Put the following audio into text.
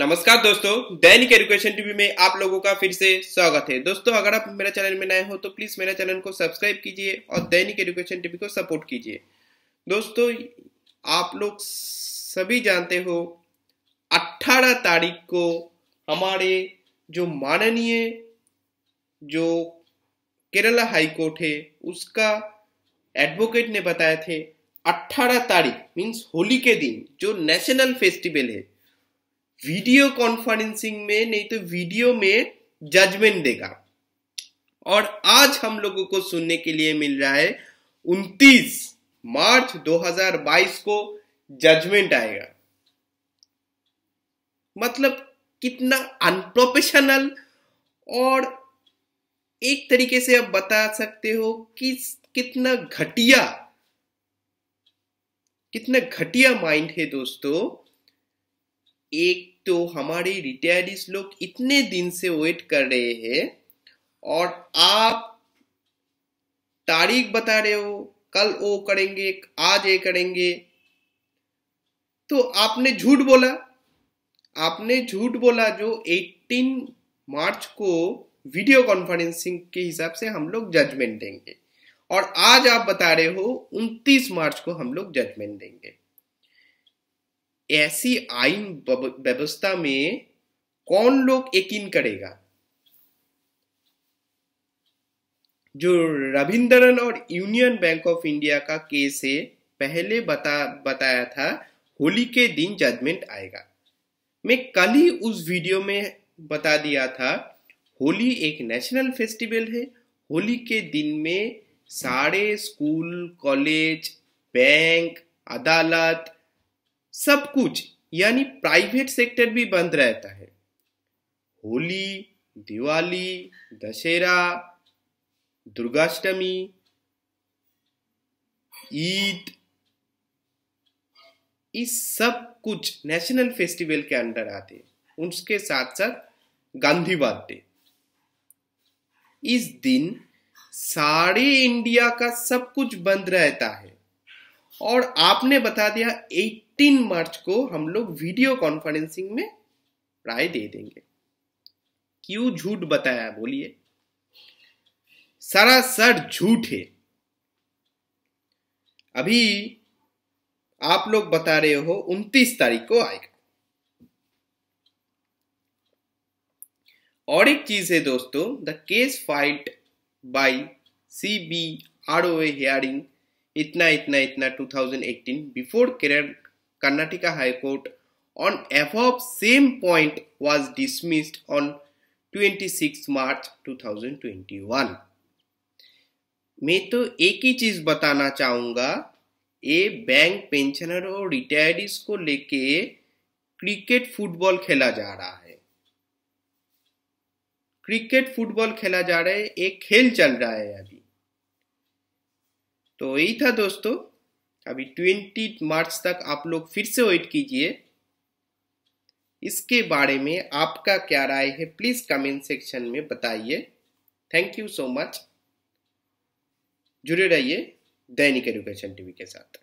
नमस्कार दोस्तों दैनिक एजुकेशन टीवी में आप लोगों का फिर से स्वागत है दोस्तों अगर आप मेरे चैनल में नए हो तो प्लीज मेरे चैनल को सब्सक्राइब कीजिए और दैनिक एजुकेशन टीवी को सपोर्ट कीजिए दोस्तों आप लोग सभी जानते हो 18 तारीख को हमारे जो माननीय जो केरला हाई कोर्ट है उसका एडवोकेट ने बताए थे अट्ठारह तारीख मीन्स होली के दिन जो नेशनल फेस्टिवल है वीडियो कॉन्फ्रेंसिंग में नहीं तो वीडियो में जजमेंट देगा और आज हम लोगों को सुनने के लिए मिल रहा है उन्तीस मार्च 2022 को जजमेंट आएगा मतलब कितना अनप्रोफेशनल और एक तरीके से आप बता सकते हो कि कितना घटिया कितना घटिया माइंड है दोस्तों एक तो हमारे रिटायर्डिस लोग इतने दिन से वेट कर रहे हैं और आप तारीख बता रहे हो कल वो करेंगे आज ये करेंगे तो आपने झूठ बोला आपने झूठ बोला जो 18 मार्च को वीडियो कॉन्फ्रेंसिंग के हिसाब से हम लोग जजमेंट देंगे और आज आप बता रहे हो 29 मार्च को हम लोग जजमेंट देंगे ऐसी आईन व्यवस्था में कौन लोग यकीन करेगा जो रविंद्रन और यूनियन बैंक ऑफ इंडिया का केस है पहले बता बताया था होली के दिन जजमेंट आएगा मैं कल ही उस वीडियो में बता दिया था होली एक नेशनल फेस्टिवल है होली के दिन में सारे स्कूल कॉलेज बैंक अदालत सब कुछ यानी प्राइवेट सेक्टर भी बंद रहता है होली दिवाली दशहरा दुर्गाष्टमी ईद इस सब कुछ नेशनल फेस्टिवल के अंडर आते हैं उसके साथ साथ गांधीवाद डे इस दिन सारे इंडिया का सब कुछ बंद रहता है और आपने बता दिया 18 मार्च को हम लोग वीडियो कॉन्फ्रेंसिंग में राय दे देंगे क्यों झूठ बताया बोलिए सरासर झूठ है अभी आप लोग बता रहे हो 29 तारीख को आएगा और एक चीज है दोस्तों the case fight by C B R O hearing इतना इतना इतना 2018 Kerala Karnataka high court on F of same point was dismissed on 26 March 2021 मैं तो एक ही चीज बताना चाहूंगा ये बैंक पेंशनर और रिटायर्डीज को लेके क्रिकेट फुटबॉल खेला जा रहा है क्रिकेट फुटबॉल खेला जा रहा है एक खेल चल रहा है अभी तो यही था दोस्तों अभी ट्वेंटी मार्च तक आप लोग फिर से वेट कीजिए इसके बारे में आपका क्या राय है प्लीज़ कमेंट सेक्शन में बताइए थैंक यू सो मच जुड़े रहिए दैनिक एजुकेशन टीवी के साथ